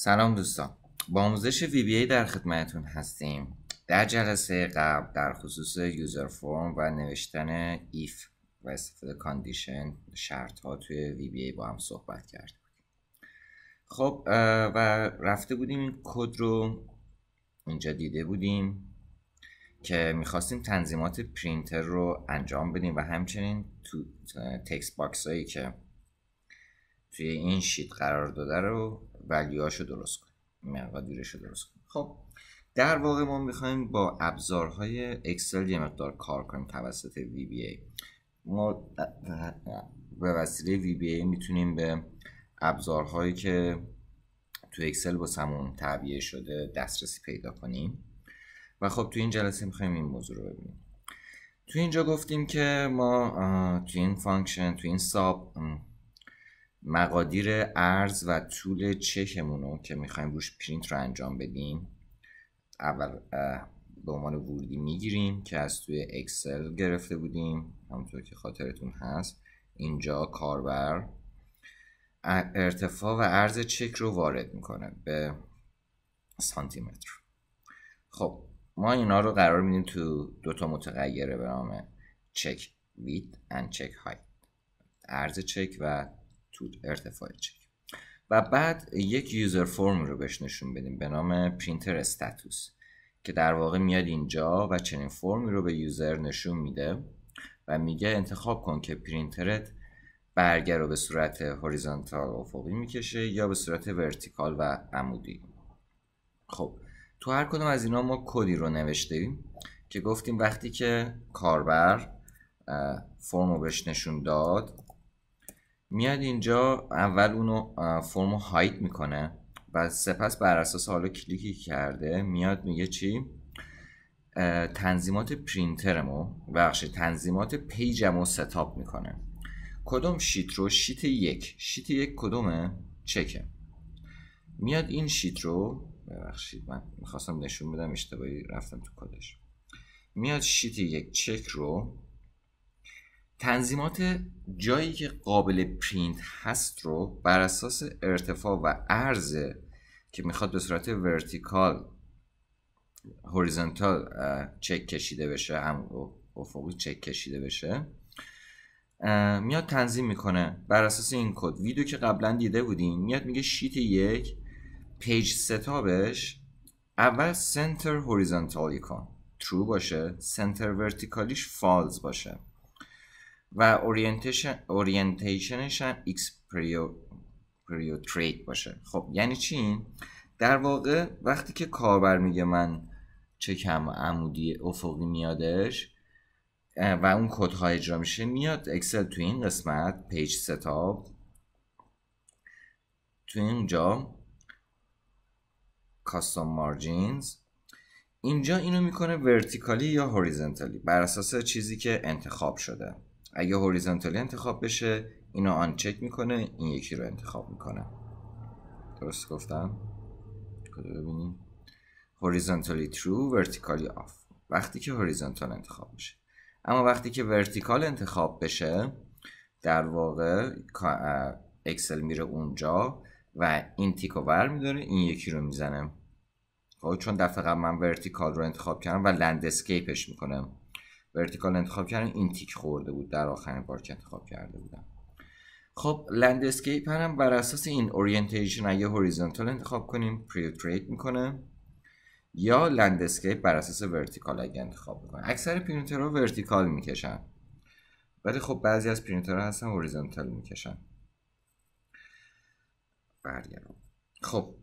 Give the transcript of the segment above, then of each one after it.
سلام دوستان با آموزش وی در خدمتتون هستیم در جلسه قبل در خصوص یوزر فرم و نوشتن ایف و استفاده کاندیشن شرط ها توی وی بی ای با هم صحبت کردیم خب و رفته بودیم این کد رو اینجا دیده بودیم که میخواستیم تنظیمات پرینتر رو انجام بدیم و همچنین تو تکست باکس هایی که توی این شیت قرار داده رو ولیوهاشو درست کنیم مقادیرشو درست کنیم خب در واقع ما میخوایم با ابزارهای اکسل یه مقدار کار کنیم توسط وی بی ای ما به وسیله وی بی ای میتونیم به ابزارهایی که تو اکسل با سمون تعبیه شده دسترسی پیدا کنیم و خب تو این جلسه میخوایم این موضوع رو ببینیم تو اینجا گفتیم که ما تو این فانکشن تو این ساب مقادیر ارز و طول چکمون رو که میخوایم روش پرینت رو انجام بدیم اول به عنوان ورودی میگیریم که از توی اکسل گرفته بودیم همونطور که خاطرتون هست اینجا کاربر ارتفاع و عرض چک رو وارد میکنه به سانتی متر خب ما اینا رو قرار میدیم تو دوتا متغیره به نام چک وید اند چک های عرض چک و تو ارتفاع چک و بعد یک یوزر فرم رو بهش نشون بدیم به نام پرینتر استاتوس که در واقع میاد اینجا و چنین فرمی رو به یوزر نشون میده و میگه انتخاب کن که پرینترت برگه رو به صورت هوریزانتال افقی میکشه یا به صورت ورتیکال و عمودی خب تو هر کدوم از اینا ما کدی رو نوشتیم که گفتیم وقتی که کاربر فرم رو بهش نشون داد میاد اینجا اول اونو فرمو هایت میکنه و سپس بر اساس حالا کلیکی کرده میاد میگه چی تنظیمات پرینترمو بخش تنظیمات پیجمو ستاپ میکنه کدوم شیت رو شیت یک شیت یک کدومه چکه میاد این شیت رو ببخشید من میخواستم نشون بدم اشتباهی رفتم تو کدش میاد شیت یک چک رو تنظیمات جایی که قابل پرینت هست رو بر اساس ارتفاع و عرض که میخواد به صورت ورتیکال هوریزنتال چک کشیده بشه هم افقی چک کشیده بشه میاد تنظیم میکنه بر اساس این کد ویدیو که قبلا دیده بودیم میاد میگه شیت یک پیج ستابش اول سنتر هوریزنتالی کن ترو باشه سنتر ورتیکالیش فالز باشه و اورینتیشن اورینتیشنش هم ایکس پریو باشه خب یعنی چی این در واقع وقتی که کاربر میگه من چه کم عمودی افقی میادش و اون کد ها اجرا میشه میاد اکسل تو این قسمت پیج ستاپ تو اینجا کاستوم مارجینز اینجا اینو میکنه ورتیکالی یا هوریزنتالی بر اساس چیزی که انتخاب شده اگه هوریزنتالی انتخاب بشه اینو آن چک میکنه این یکی رو انتخاب میکنه درست گفتم کدو ببینیم هوریزنتالی ترو ورتیکالی آف وقتی که هوریزنتال انتخاب میشه اما وقتی که ورتیکال انتخاب بشه در واقع اکسل میره اونجا و این تیکو ور میداره این یکی رو میزنه خب چون دفعه قبل من ورتیکال رو انتخاب کردم و لندسکیپش میکنم ورتیکال انتخاب کردن این تیک خورده بود در آخرین بار که انتخاب کرده بودم خب لند اسکیپ هم بر اساس این اورینتیشن اگه هوریزونتال انتخاب کنیم پریوتریت میکنه یا لند اسکیپ بر اساس ورتیکال اگه انتخاب کنیم اکثر پرینترها ورتیکال میکشن ولی خب بعضی از پرینترها هستن هوریزونتال میکشن برگردم خب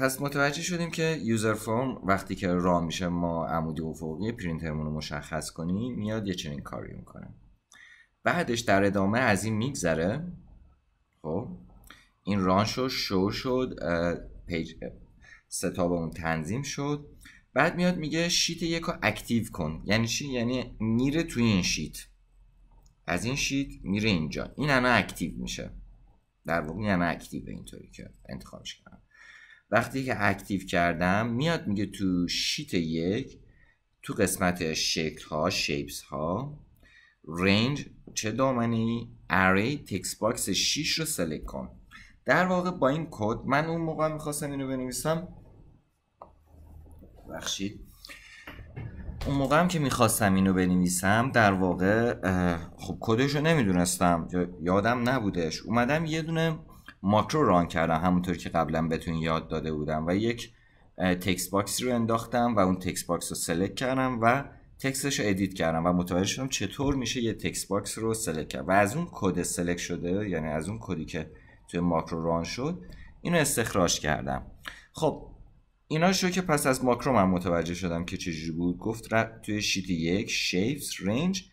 پس متوجه شدیم که یوزر فرم وقتی که را میشه ما عمودی افقی پرینترمون رو مشخص کنیم میاد یه چنین کاری میکنه بعدش در ادامه از این میگذره خب این ران شو شو شد پیج اون تنظیم شد بعد میاد میگه شیت یک رو اکتیو کن یعنی چی یعنی میره توی این شیت از این شیت میره اینجا این همه اکتیو میشه در واقع این همه اکتیو اینطوری که انتخابش کردم وقتی که اکتیو کردم میاد میگه تو شیت یک تو قسمت شکل ها شیپس ها رنج چه دامنی اری تکس باکس 6 رو سلکت کن در واقع با این کد من اون موقع میخواستم اینو بنویسم بخشید اون موقع هم که میخواستم اینو بنویسم در واقع خب کدش رو نمیدونستم یادم نبودش اومدم یه دونه ماکرو ران کردم همونطور که قبلا بهتون یاد داده بودم و یک تکست باکس رو انداختم و اون تکست باکس رو سلکت کردم و تکستش رو ادیت کردم و متوجه شدم چطور میشه یه تکست باکس رو سلکت کرد و از اون کد سلکت شده یعنی از اون کدی که توی ماکرو ران شد اینو استخراج کردم خب اینا شو که پس از ماکرو من متوجه شدم که چجوری بود گفت توی شیت یک شیفز رنج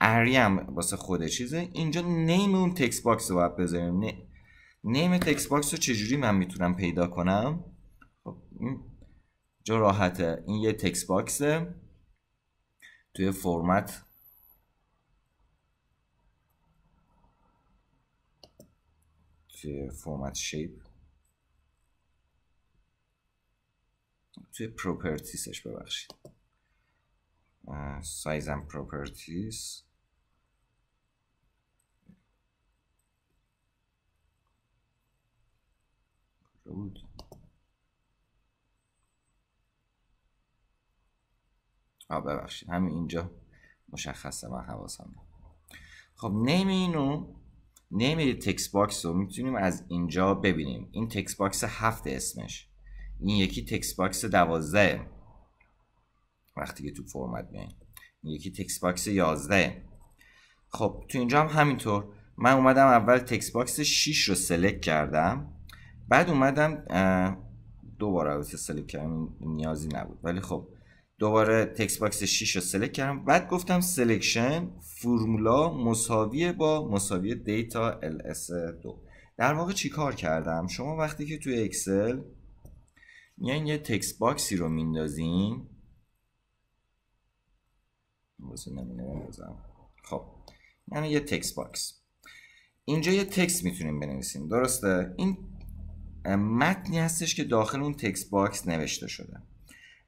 اریم واسه خود چیزه اینجا نیم اون تکست باکس رو باید بذاریم نیم تکس باکس رو چجوری من میتونم پیدا کنم خب، جا راحته این یه تکس باکسه توی فرمت توی فرمت شیپ توی پروپرتیسش ببخشید اند پروپرتیس بود آه ببخشید همین اینجا مشخصه من حواسم خب نیم اینو نیم تکس باکس رو میتونیم از اینجا ببینیم این تکس باکس هفت اسمش این یکی تکس باکس دوازده وقتی که تو فرمت میاییم این یکی تکس باکس یازده خب تو اینجا هم همینطور من اومدم اول تکس باکس 6 رو سلکت کردم بعد اومدم دوباره رو سلک کردم نیازی نبود ولی خب دوباره تکس باکس 6 رو سلک کردم بعد گفتم سلیکشن فرمولا مساویه با مساوی دیتا ls2 در واقع چی کار کردم شما وقتی که توی اکسل یعنی یه تکس باکسی رو میندازین خب یعنی یه تکس باکس اینجا یه تکس میتونیم بنویسیم درسته این متنی هستش که داخل اون تکست باکس نوشته شده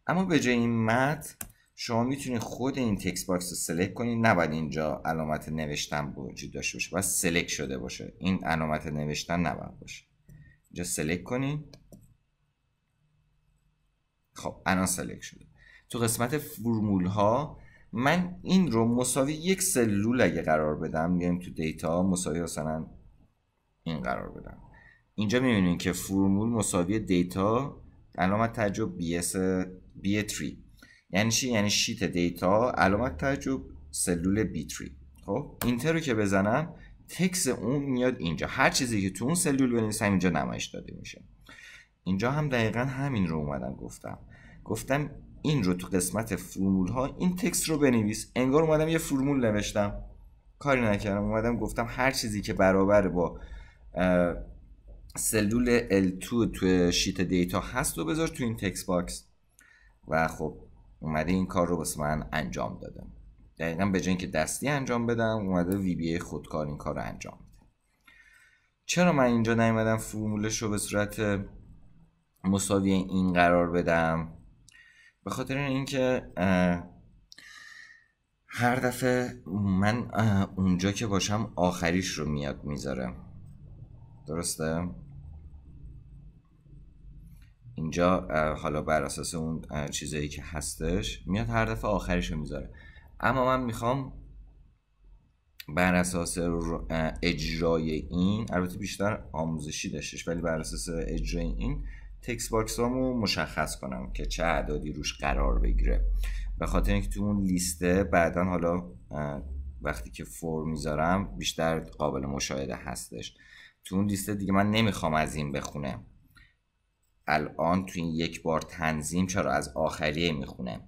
اما به جای این متن شما میتونید خود این تکست باکس رو سلکت کنید نباید اینجا علامت نوشتن وجود داشته باشه باید سلکت شده باشه این علامت نوشتن نباید باشه اینجا سلکت کنید خب الان سلکت شده تو قسمت فرمول ها من این رو مساوی یک سلول اگه قرار بدم بیایم تو دیتا مساوی مثلا این قرار بدم اینجا میبینید که فرمول مساوی دیتا علامت تعجب BS B3 یعنی چی یعنی شیت دیتا علامت تعجب سلول B3 خب اینتر رو که بزنم تکس اون میاد اینجا هر چیزی که تو اون سلول بنویسم اینجا نمایش داده میشه اینجا هم دقیقا همین رو اومدم گفتم گفتم این رو تو قسمت فرمول ها این تکس رو بنویس انگار اومدم یه فرمول نوشتم کاری نکردم اومدم گفتم هر چیزی که برابر با سلول L2 تو شیت دیتا هست رو بذار تو این تکس باکس و خب اومده این کار رو بس من انجام دادم دقیقا به جای اینکه دستی انجام بدم اومده وی بی خودکار این کار رو انجام بده چرا من اینجا نیومدم فرمولش رو به صورت مساوی این قرار بدم به خاطر اینکه هر دفعه من اونجا که باشم آخریش رو میاد میذاره درسته اینجا حالا بر اساس اون چیزایی که هستش میاد هر دفعه آخرش رو میذاره اما من میخوام بر اساس اجرای این البته بیشتر آموزشی داشتش ولی بر اساس اجرای این تکس باکس رو مشخص کنم که چه اعدادی روش قرار بگیره به خاطر اینکه تو اون لیسته بعدا حالا وقتی که فور میذارم بیشتر قابل مشاهده هستش تو اون لیسته دیگه من نمیخوام از این بخونم الان تو این یک بار تنظیم چرا از آخریه میخونه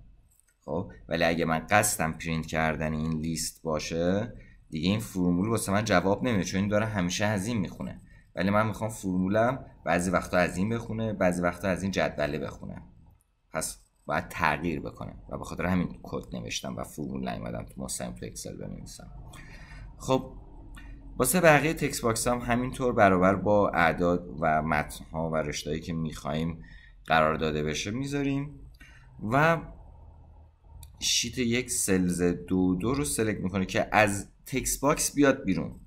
خب ولی اگه من قصدم پرینت کردن این لیست باشه دیگه این فرمول واسه من جواب نمیده چون این داره همیشه از این میخونه ولی من میخوام فرمولم بعضی وقتا از این بخونه بعضی وقتا از این جدوله بخونه پس باید تغییر بکنه و به خاطر همین کد نوشتم و فرمول نیومدم تو مستقیم تو اکسل بنویسم خب واسه بقیه تکس باکس هم همینطور برابر با اعداد و متن ها و رشتهایی که میخوایم قرار داده بشه میذاریم و شیت یک سلز دو دو رو سلکت میکنه که از تکس باکس بیاد بیرون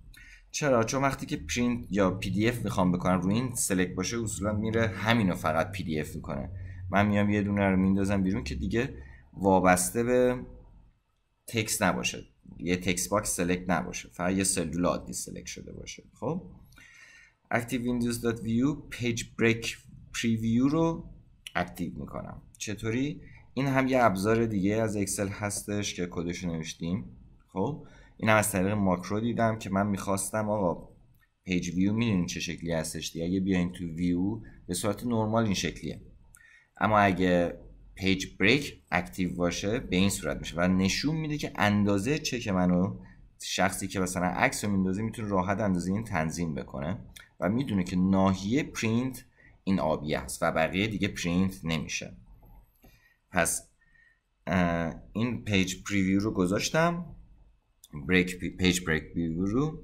چرا چون وقتی که پرینت یا پی دی اف میخوام بکنم روی این سلکت باشه اصولا میره همینو فقط پی دی اف میکنه من میام یه دونه رو میندازم بیرون که دیگه وابسته به تکس نباشه یه تکس باکس سلکت نباشه فقط یه سلول عادی سلکت شده باشه خب اکتیو ویندوز دات ویو پیج رو اکتیو میکنم چطوری این هم یه ابزار دیگه از اکسل هستش که کدش نوشتیم خب این هم از طریق ماکرو دیدم که من میخواستم آقا پیج ویو میدونین چه شکلی هستش دیگه اگه بیاین تو ویو به صورت نرمال این شکلیه اما اگه پیج بریک اکتیو باشه به این صورت میشه و نشون میده که اندازه چک منو شخصی که مثلا عکس رو میندازه میتونه راحت اندازه این تنظیم بکنه و میدونه که ناحیه پرینت این آبی است و بقیه دیگه پرینت نمیشه پس این پیج پریویو رو گذاشتم بریک پیج بریک پریویو رو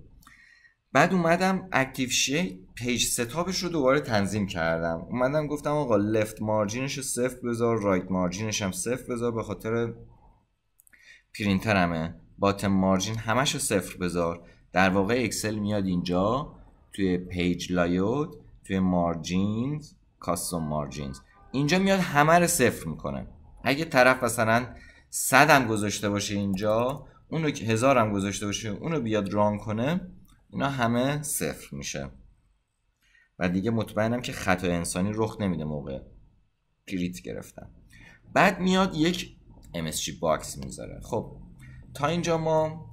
بعد اومدم اکتیو شی پیج ستاپش رو دوباره تنظیم کردم اومدم گفتم آقا لفت مارجینش رو صفر بذار رایت مارجینش هم صفر بذار به خاطر پرینترمه باتم مارجین همش رو صفر بذار در واقع اکسل میاد اینجا توی پیج لایوت توی مارجینز کاستوم مارجینز اینجا میاد همه رو صفر میکنه اگه طرف مثلا صدم گذاشته باشه اینجا اونو که هم گذاشته باشه اونو بیاد ران کنه اینا همه صفر میشه و دیگه مطمئنم که خطا انسانی رخ نمیده موقع پریت گرفتن بعد میاد یک MSG باکس میذاره خب تا اینجا ما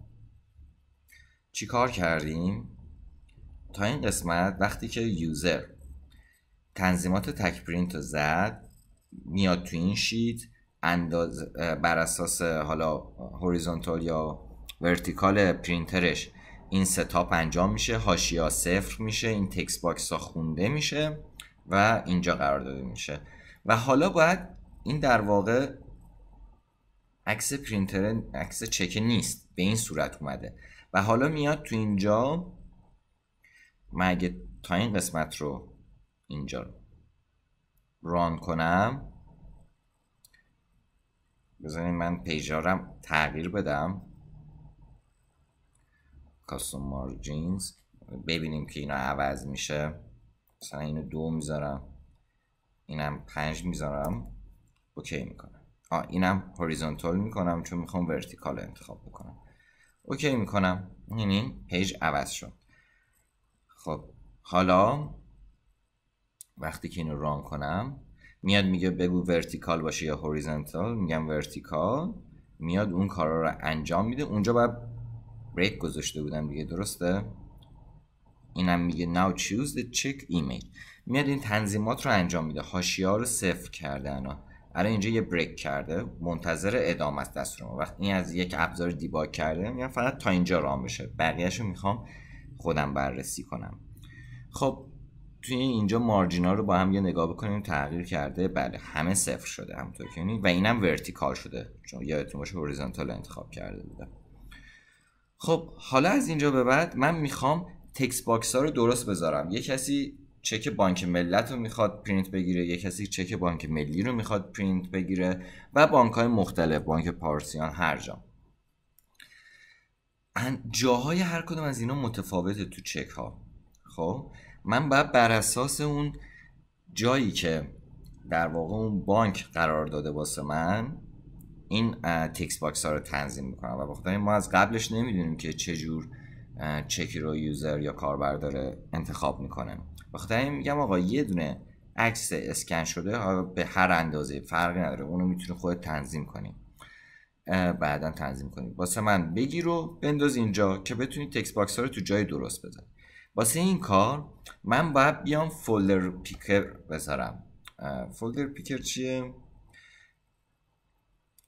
چیکار کردیم تا این قسمت وقتی که یوزر تنظیمات تک پرینت رو زد میاد تو این شیت بر اساس حالا هوریزونتال یا ورتیکال پرینترش این ستاپ انجام میشه هاشیا صفر میشه این تکس باکس ها خونده میشه و اینجا قرار داده میشه و حالا باید این در واقع عکس پرینتر عکس چک نیست به این صورت اومده و حالا میاد تو اینجا من اگه تا این قسمت رو اینجا ران کنم بزنین من پیجارم تغییر بدم کاستوم مارجینز ببینیم که اینا عوض میشه مثلا اینو دو میذارم اینم پنج میذارم اوکی میکنم آ اینم هوریزونتال میکنم چون میخوام ورتیکال انتخاب بکنم اوکی میکنم یعنی پیج عوض شد خب حالا وقتی که اینو ران کنم میاد میگه بگو ورتیکال باشه یا هوریزونتال میگم ورتیکال میاد اون کارا رو انجام میده اونجا باید بریک گذاشته بودم دیگه درسته اینم میگه now choose the check email میاد این تنظیمات رو انجام میده حاشیه ها رو صفر کرده انا الان اینجا یه بریک کرده منتظر ادامه است دست رو وقتی این از یک ابزار دیباگ کرده میگم فقط تا اینجا رام بشه بقیهش میخوام خودم بررسی کنم خب توی اینجا مارجینا رو با هم یه نگاه بکنیم تغییر کرده بله همه صفر شده همونطور که و اینم ورتیکال شده چون یادتون باشه هوریزونتال انتخاب کرده بودم خب حالا از اینجا به بعد من میخوام تکس باکس ها رو درست بذارم یه کسی چک بانک ملت رو میخواد پرینت بگیره یه کسی چک بانک ملی رو میخواد پرینت بگیره و بانک های مختلف بانک پارسیان هر جا جاهای هر کدوم از اینا متفاوته تو چک ها خب من باید بر اساس اون جایی که در واقع اون بانک قرار داده واسه من این تکس باکس ها رو تنظیم میکنن و بخاطر ما از قبلش نمیدونیم که چه جور چکی رو یوزر یا کاربر داره انتخاب میکنه بخاطر این میگم آقا یه دونه عکس اسکن شده به هر اندازه فرقی نداره اونو میتونی خود تنظیم کنی بعدا تنظیم کنی واسه من بگیر رو بنداز اینجا که بتونی تکس باکس ها رو تو جای درست بذار واسه این کار من باید بیام فولدر پیکر بذارم فولدر پیکر چیه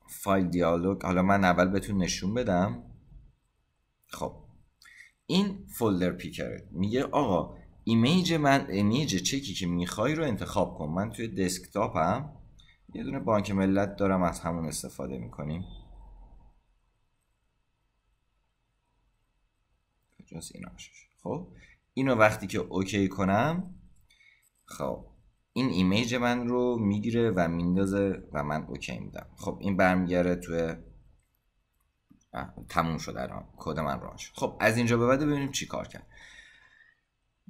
فایل دیالوگ حالا من اول بهتون نشون بدم خب این فولدر پیکره میگه آقا ایمیج من ایمیج چکی که میخوای رو انتخاب کن من توی دسکتاپم یه دونه بانک ملت دارم از همون استفاده میکنیم خب اینو وقتی که اوکی کنم خب این ایمیج من رو میگیره و میندازه و من اوکی میدم خب این برمیگره توی تموم شده کد من راش خب از اینجا به بعد ببینیم چی کار کرد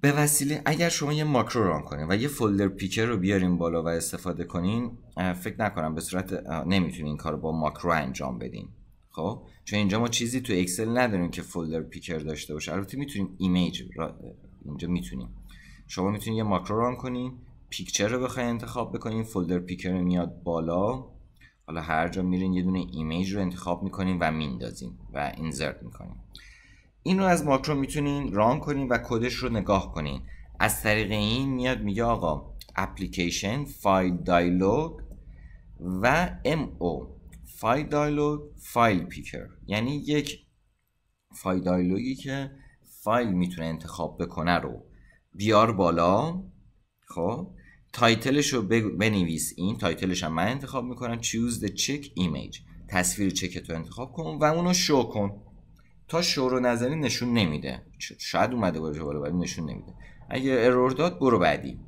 به وسیله اگر شما یه ماکرو ران کنین و یه فولدر پیکر رو بیاریم بالا و استفاده کنین فکر نکنم به صورت نمیتونین این کار با ماکرو انجام بدین خب چون اینجا ما چیزی تو اکسل نداریم که فولدر پیکر داشته باشه البته میتونیم ایمیج را اینجا میتونیم شما میتونید یه ماکرو ران کنین پیکچر رو بخواید انتخاب بکنین فولدر پیکر میاد بالا حالا هر جا میرین یه دونه ایمیج رو انتخاب میکنین و میندازین و اینزرت میکنین این رو از ماکرو میتونین ران کنین و کدش رو نگاه کنین از طریق این میاد میگه آقا اپلیکیشن فایل دایلوگ و ام او فایل دایلوگ فایل پیکر یعنی یک فایل دایلوگی که فایل میتونه انتخاب بکنه رو بیار بالا خب تایتلش رو بنویس این تایتلش هم من انتخاب میکنم choose the check image تصویر چک تو انتخاب کن و اونو شو کن تا شو رو نظری نشون نمیده شاید اومده باشه بالا ولی نشون نمیده اگه ارور داد برو بعدی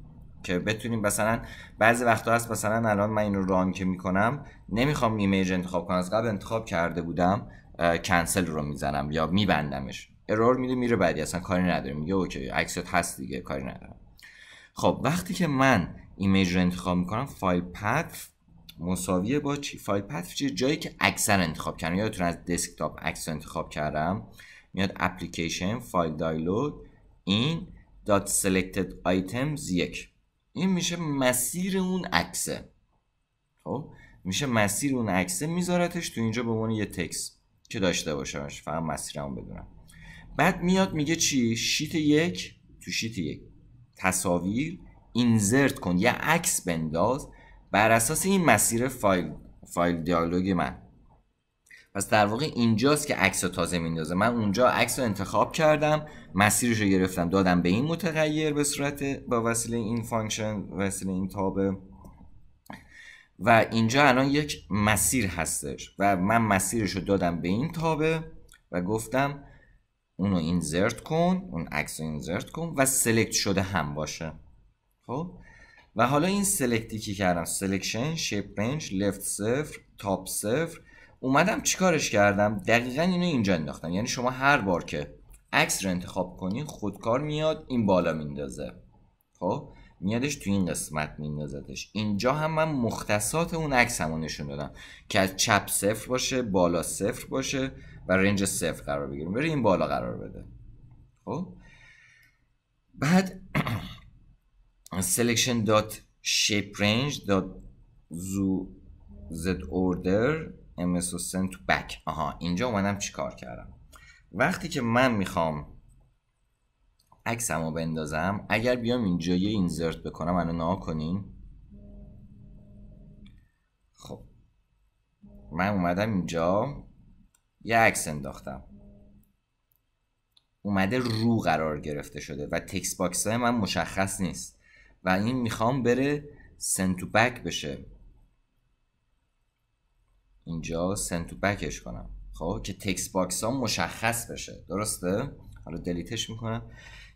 که بتونیم مثلا بعضی وقتا هست مثلا الان من این ران که میکنم نمیخوام ایمیج انتخاب کنم از قبل انتخاب کرده بودم کنسل رو میزنم یا میبندمش ارور میده میره بعدی اصلا کاری نداره میگه اوکی عکست هست دیگه کاری ندارم خب وقتی که من ایمیج رو انتخاب میکنم فایل پث مساویه با چی فایل پث چه جایی که اکثر انتخاب کردم یادتون از دسکتاپ عکس انتخاب کردم میاد اپلیکیشن فایل دایلود این دات selected items یک این میشه مسیر اون عکسه خب میشه مسیر اون عکسه میذارتش تو اینجا به عنوان یه تکس که داشته باشمش فقط مسیرمو بدونم بعد میاد میگه چی شیت یک تو شیت یک تصاویر اینزرت کن یا عکس بنداز بر اساس این مسیر فایل فایل دیالوگ من پس در واقع اینجاست که عکس رو تازه میندازه من اونجا عکس رو انتخاب کردم مسیرش رو گرفتم دادم به این متغیر به صورت با وسیله این فانکشن وسیله این تابه و اینجا الان یک مسیر هستش و من مسیرش رو دادم به این تابه و گفتم اونو اینزرت کن اون عکس رو اینزرت کن و سلکت شده هم باشه خب و حالا این سلکتی که کردم سلکشن شیپ رنج لفت صفر تاپ صفر اومدم چیکارش کردم دقیقا اینو اینجا انداختم یعنی شما هر بار که عکس رو انتخاب کنین خودکار میاد این بالا میندازه خب میادش تو این قسمت میندازتش اینجا هم من مختصات اون عکس نشون دادم که از چپ صفر باشه بالا صفر باشه و رنج صفر قرار بگیریم بره این بالا قرار بده خب بعد selection dot shape order to back آها اینجا اومدم چیکار کردم وقتی که من میخوام عکسمو بندازم اگر بیام اینجا یه اینزرت بکنم منو نها کنین خب من اومدم اینجا یه عکس انداختم اومده رو قرار گرفته شده و تکس باکس های من مشخص نیست و این میخوام بره سنتو بک بشه اینجا سنتو بکش کنم خب که تکس باکس ها مشخص بشه درسته؟ حالا دلیتش میکنم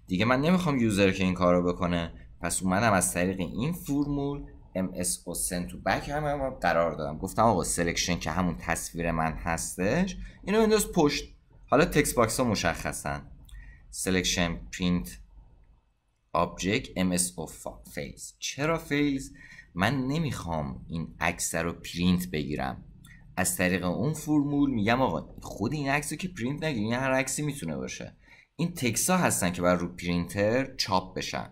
دیگه من نمیخوام یوزر که این کار رو بکنه پس اومدم از طریق این فرمول ام اس او سن بک هم, هم قرار دادم گفتم آقا سلکشن که همون تصویر من هستش اینو بنداز پشت حالا تکس باکس ها مشخصن سلکشن پرینت آبجکت ام اس او چرا فیز من نمیخوام این عکس رو پرینت بگیرم از طریق اون فرمول میگم آقا خود این عکس رو که پرینت نگیر این یعنی هر عکسی میتونه باشه این تکس ها هستن که بر رو پرینتر چاپ بشن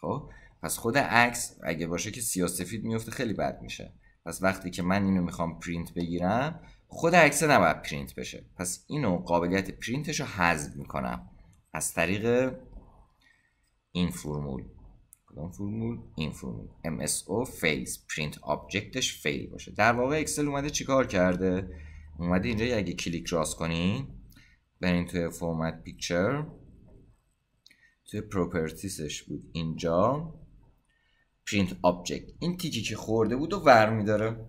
خب پس خود عکس اگه باشه که سیاسفید میفته خیلی بد میشه پس وقتی که من اینو میخوام پرینت بگیرم خود عکس نباید پرینت بشه پس اینو قابلیت پرینتش رو حذف میکنم از طریق این فرمول کدام فرمول این فرمول MSO phase print objectش فیل باشه در واقع اکسل اومده چیکار کرده اومده اینجا اگه کلیک راست کنین برین توی فرمت پیکچر توی پروپرتیسش بود اینجا print object این تیکی که خورده بود و ور میداره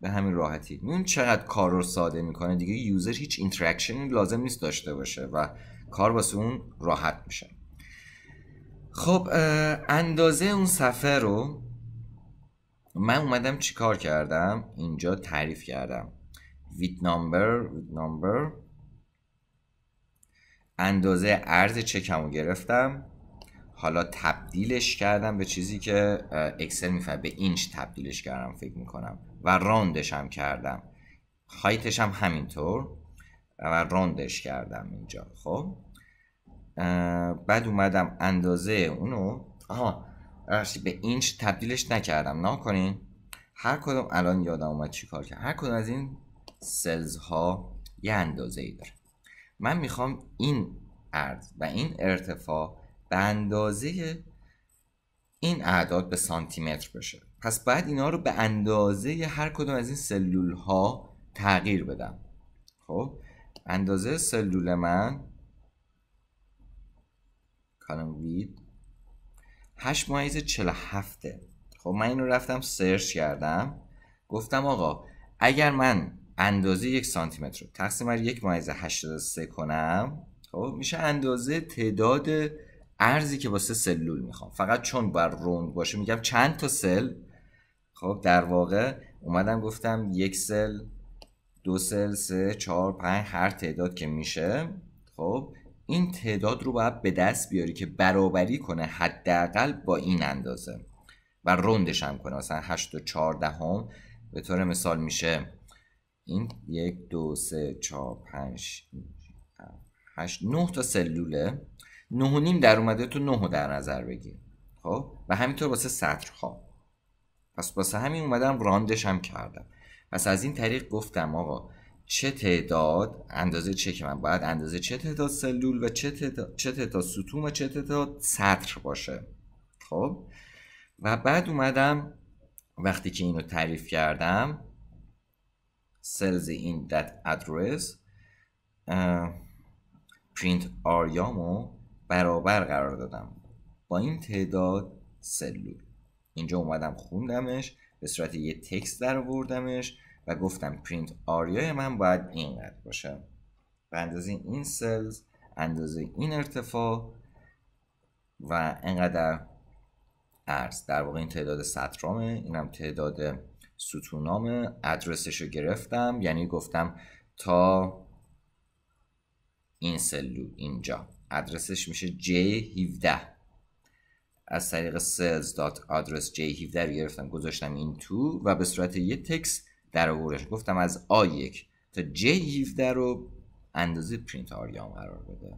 به همین راحتی اون چقدر کار رو ساده میکنه دیگه یوزر هیچ اینترکشن لازم نیست داشته باشه و کار واسه اون راحت میشه خب اندازه اون صفحه رو من اومدم چیکار کردم اینجا تعریف کردم with number اندازه ارز چکم گرفتم حالا تبدیلش کردم به چیزی که اکسل میفهمه به اینچ تبدیلش کردم فکر میکنم و راندش هم کردم هایتش هم همینطور و راندش کردم اینجا خب بعد اومدم اندازه اونو آها به اینچ تبدیلش نکردم کنین هر کدوم الان یادم اومد چی کار کرد هر کدوم از این سلز ها یه اندازه ای داره من میخوام این عرض و این ارتفاع به اندازه این اعداد به سانتی متر بشه پس باید اینا رو به اندازه هر کدوم از این سلول ها تغییر بدم خب اندازه سلول من کانم وید 8 مایز 47 خب من اینو رفتم سرچ کردم گفتم آقا اگر من اندازه یک سانتی متر رو تقسیم بر یک مایز 83 کنم خب میشه اندازه تعداد ارزی که واسه سلول میخوام فقط چون بر روند باشه میگم چند تا سل خب در واقع اومدم گفتم یک سل دو سل سه چهار پنج هر تعداد که میشه خب این تعداد رو باید به دست بیاری که برابری کنه حداقل با این اندازه و روندش هم کنه مثلا 8 و 14 به طور مثال میشه این یک دو سه چهار پنج هشت نه تا سلوله 9.5 در اومده تو 9 در نظر بگیر خب و همینطور واسه سطرها خب. پس واسه همین اومدم راندش هم کردم پس از این طریق گفتم آقا چه تعداد اندازه چه که من باید اندازه چه تعداد سلول و چه تعداد, چه تعداد ستون و چه تعداد سطر باشه خب و بعد اومدم وقتی که اینو تعریف کردم سلز این that address print آریامو برابر قرار دادم با این تعداد سلول اینجا اومدم خوندمش به صورت یه تکست در و گفتم پرینت آریای من باید اینقدر باشه و اندازه این سلز اندازه این ارتفاع و انقدر ارز در واقع این تعداد سطرامه اینم تعداد ستونامه ادرسش رو گرفتم یعنی گفتم تا این سلول اینجا ادرسش میشه J17 از طریق sales.address J17 رو گرفتم گذاشتم این تو و به صورت یه تکس در آورش گفتم از A1 تا J17 رو اندازه پرینت آریام قرار بده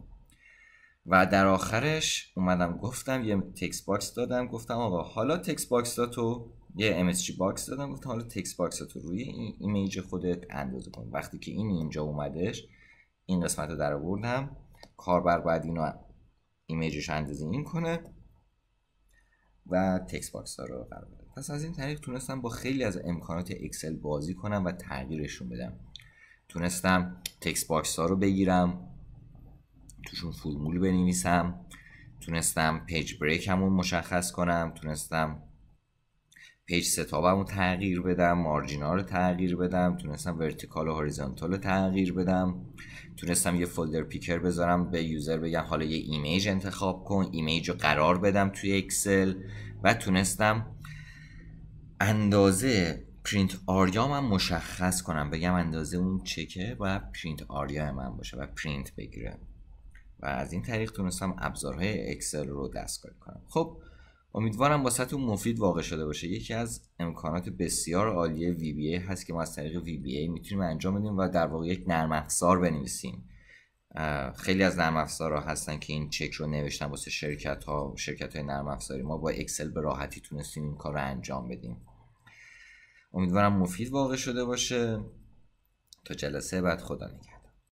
و در آخرش اومدم گفتم یه تکس باکس دادم گفتم آقا حالا تکس باکس تو یه MSG باکس دادم گفتم حالا تکس باکس تو روی این ایمیج خودت اندازه کن وقتی که این اینجا اومدش این قسمت رو در آوردم کاربر باید اینو ایمیجش اندازه این کنه و تکس باکس ها رو قرار بده پس از این طریق تونستم با خیلی از امکانات اکسل بازی کنم و تغییرشون بدم تونستم تکس باکس ها رو بگیرم توشون فرمول بنویسم تونستم پیج بریک همون مشخص کنم تونستم پیج ستابم رو تغییر بدم مارجینا رو تغییر بدم تونستم ورتیکال و هوریزونتال رو تغییر بدم تونستم یه فولدر پیکر بذارم به یوزر بگم حالا یه ایمیج انتخاب کن ایمیج رو قرار بدم توی اکسل و تونستم اندازه پرینت آریا من مشخص کنم بگم اندازه اون چکه و پرینت آریا من باشه و پرینت بگیره و از این طریق تونستم ابزارهای اکسل رو دستکاری کنم خب امیدوارم با سطح مفید واقع شده باشه یکی از امکانات بسیار عالی VBA هست که ما از طریق VBA میتونیم انجام بدیم و در واقع یک نرم افزار بنویسیم خیلی از نرم افزارها هستن که این چک رو نوشتن واسه شرکت ها شرکت های نرم افزاری ما با اکسل به راحتی تونستیم این کار رو انجام بدیم امیدوارم مفید واقع شده باشه تا جلسه بعد خدا نگه.